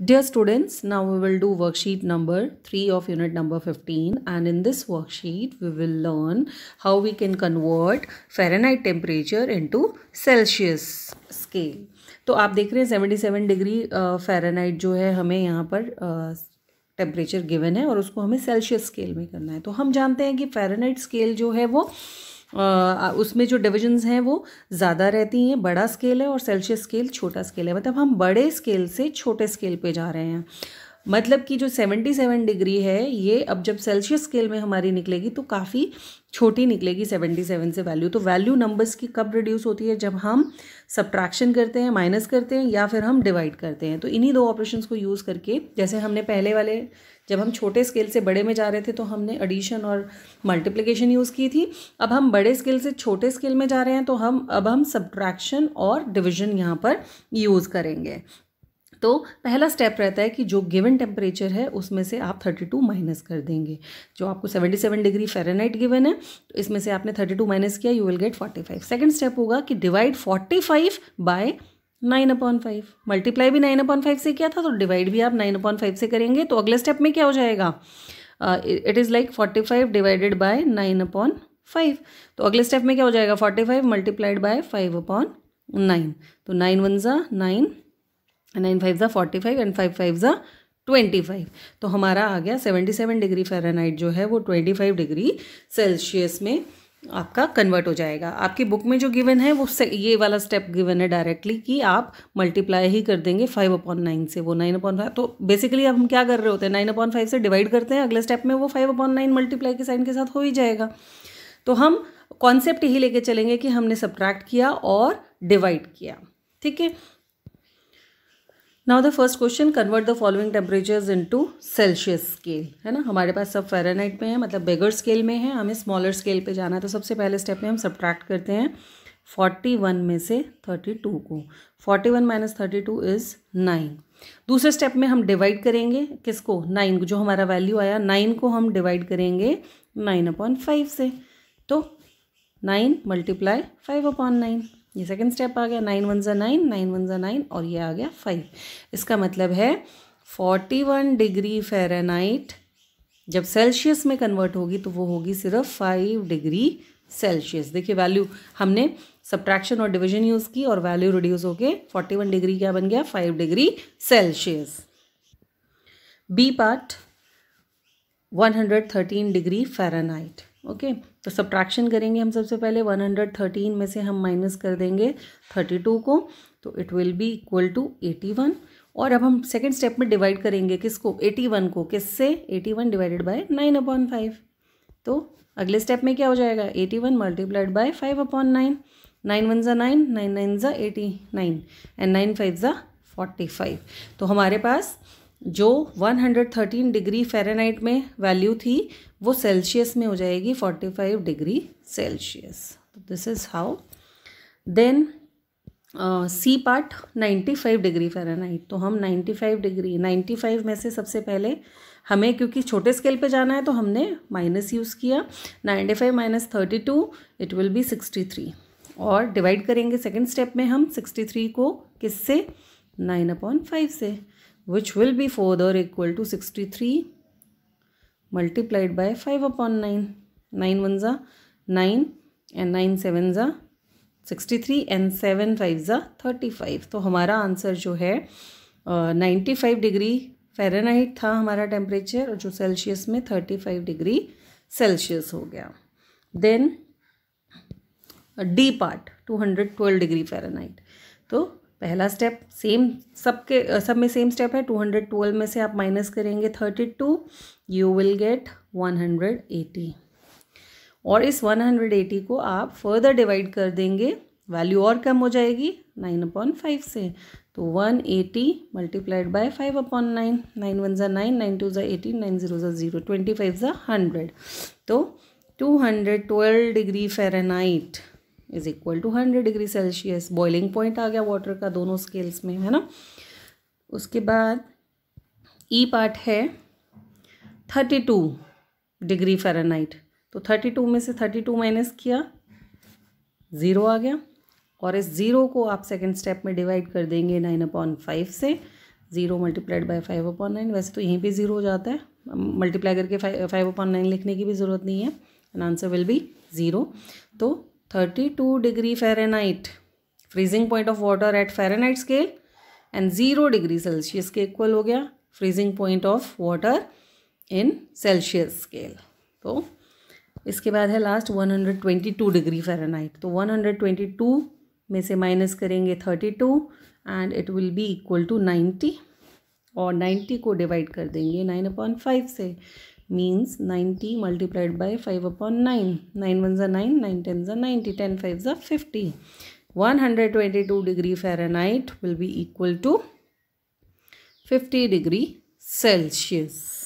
Dear students, now we will do worksheet number 3 of unit number 15 and in this worksheet we will learn how we can convert Fahrenheit temperature into Celsius scale. तो आप देख रहे हैं 77 degree Fahrenheit जो है हमें यहाँ पर टेम्परेचर गिवन है और उसको हमें सेल्शियस स्केल में करना है तो हम जानते हैं कि फेरानाइट स्केल जो है वो उसमें जो डिविजन्स हैं वो ज़्यादा रहती हैं बड़ा स्केल है और सेल्सियस स्केल छोटा स्केल है मतलब हम बड़े स्केल से छोटे स्केल पे जा रहे हैं मतलब कि जो 77 डिग्री है ये अब जब सेल्सियस स्केल में हमारी निकलेगी तो काफ़ी छोटी निकलेगी 77 से वैल्यू तो वैल्यू नंबर्स की कब रिड्यूस होती है जब हम सब्ट्रैक्शन करते हैं माइनस करते हैं या फिर हम डिवाइड करते हैं तो इन्हीं दो ऑपरेशंस को यूज़ करके जैसे हमने पहले वाले जब हम छोटे स्केल से बड़े में जा रहे थे तो हमने एडिशन और मल्टीप्लिकेशन यूज़ की थी अब हम बड़े स्केल से छोटे स्केल में जा रहे हैं तो हम अब हम सब्ट्रैक्शन और डिविजन यहाँ पर यूज़ करेंगे तो पहला स्टेप रहता है कि जो गिवन टेम्परेचर है उसमें से आप थर्टी टू माइनस कर देंगे जो आपको seventy seven degree Fahrenheit given है तो इसमें से आपने थर्टी टू माइनस किया you will get forty five second step होगा कि divide forty five by nine upon five multiply भी नाइन अपॉन फाइव से किया था तो डिवाइड भी आप नाइन अपॉन फाइव से करेंगे तो अगले स्टेप में क्या हो जाएगा it is like forty five divided by nine upon five तो अगले स्टेप में क्या हो जाएगा forty five multiplied by five upon nine तो नाइन वन ज़ा नाइन नाइन फाइव ज़ा forty five and five five ज़ा ट्वेंटी फाइव तो हमारा आ गया सेवेंटी सेवन डिग्री फ़ारेनहाइट जो है वो ट्वेंटी फाइव डिग्री सेल्सियस में आपका कन्वर्ट हो जाएगा आपकी बुक में जो गिवन है वो ये वाला स्टेप गिवन है डायरेक्टली कि आप मल्टीप्लाई ही कर देंगे फाइव अपॉन नाइन से वो नाइन अपॉन फाइव तो बेसिकली अब हम क्या कर रहे होते हैं नाइन अपॉन फाइव से डिवाइड करते हैं अगले स्टेप में वो फाइव अपॉन नाइन मल्टीप्लाई के साइन के साथ हो ही जाएगा तो हम कॉन्सेप्ट यही लेके चलेंगे कि हमने सब्ट्रैक्ट किया और डिवाइड किया ठीक है now the first question convert the following temperatures into Celsius scale है ना हमारे पास सब फेरानाइट में है मतलब बेगर स्केल में है हमें स्मॉलर स्केल पे जाना है तो सबसे पहले स्टेप में हम सब्ट्रैक्ट करते हैं फोर्टी वन में से थर्टी टू को forty one minus thirty two is nine दूसरे स्टेप में हम डिवाइड करेंगे किसको नाइन जो हमारा वैल्यू आया नाइन को हम डिवाइड करेंगे नाइन अपॉन फाइव से तो nine multiply five upon nine ये सेकंड स्टेप आ गया नाइन वन ज़ा नाइन नाइन वन ज़ा नाइन और ये आ गया फाइव इसका मतलब है फोर्टी वन डिग्री फेरानाइट जब सेल्सियस में कन्वर्ट होगी तो वो होगी सिर्फ फाइव डिग्री सेल्सियस देखिए वैल्यू हमने सब्ट्रैक्शन और डिवीजन यूज़ की और वैल्यू रिड्यूस होके फोर्टी वन डिग्री क्या बन गया five degree Celsius B part one hundred thirteen degree Fahrenheit okay तो सब्ट्रैक्शन करेंगे हम सबसे पहले 113 में से हम माइनस कर देंगे 32 को तो it will be equal to 81 और अब हम सेकेंड स्टेप में डिवाइड करेंगे किसको 81 को किससे 81 डिवाइडेड बाय 9 अपॉन फाइव तो अगले स्टेप में क्या हो जाएगा 81 one multiplied by five upon nine nine one ज़ा नाइन नाइन नाइन ज़ा eighty nine and nine five ज़ा फोर्टी फाइव तो हमारे पास जो 113 डिग्री फ़ारेनहाइट में वैल्यू थी वो सेल्सियस में हो जाएगी 45 degree Celsius this is how then C part 95 degree Fahrenheit तो हम 95 डिग्री 95 में से सबसे पहले हमें क्योंकि छोटे स्केल पे जाना है तो हमने माइनस यूज़ किया 95 five minus thirty two it will be 63 और डिवाइड करेंगे सेकेंड स्टेप में हम 63 को किससे नाइन अपॉन फाइव से which will be further equal to 63 multiplied by 5 upon 9. 9 ones are 9 and 9 sevens are 63 and 7 fives are 35. तो हमारा आंसर जो है नाइन्टी फाइव डिग्री फेरेनहाइट था हमारा टेम्परेचर और जो सेल्सियस में थर्टी फाइव डिग्री सेल्सियस हो गया then D part two hundred twelve degree Fahrenheit तो पहला स्टेप सेम सब के सब में सेम स्टेप है टू हंड्रेड ट्वेल्व में से आप माइनस करेंगे thirty two you will get one hundred eighty और इस वन हंड्रेड एटी को आप फर्दर डिवाइड कर देंगे वैल्यू और कम हो जाएगी नाइन अपॉन फाइव से तो one eighty multiplied by five upon nine nine one ज़ा नाइन नाइन टू ज़ा एटीन नाइन ज़ीरो ज़ा ज़ीरो ट्वेंटी फाइव ज़ा हंड्रेड तो two hundred twelve degree Fahrenheit is equal to hundred degree Celsius boiling point आ गया water का दोनों scales में है ना उसके बाद ई e पार्ट है थर्टी टू डिग्री फेरानाइट तो थर्टी टू में से थर्टी टू माइनस किया ज़ीरो आ गया और इस ज़ीरो को आप सेकेंड स्टेप में डिवाइड कर देंगे नाइन अपॉन फाइव से zero multiplied by five upon nine वैसे तो यहीं पे ज़ीरो हो जाता है मल्टीप्लाई करके फाइव अपॉन नाइन लिखने की भी ज़रूरत नहीं है and answer will be zero तो thirty two degree Fahrenheit freezing point of water at Fahrenheit scale and zero degree Celsius के इक्वल हो गया freezing point of water in Celsius scale तो इसके बाद है last one hundred twenty two degree Fahrenheit तो one hundred twenty two में से माइनस करेंगे thirty two and it will be equal to ninety और नाइन्टी को डिवाइड कर देंगे नाइन अपॉइंट फाइव से means 90 multiplied by 5 upon 9. 9 ones are 9, 9 tens are 90, 10 fives are 50. 122 degree Fahrenheit will be equal to 50 degree Celsius.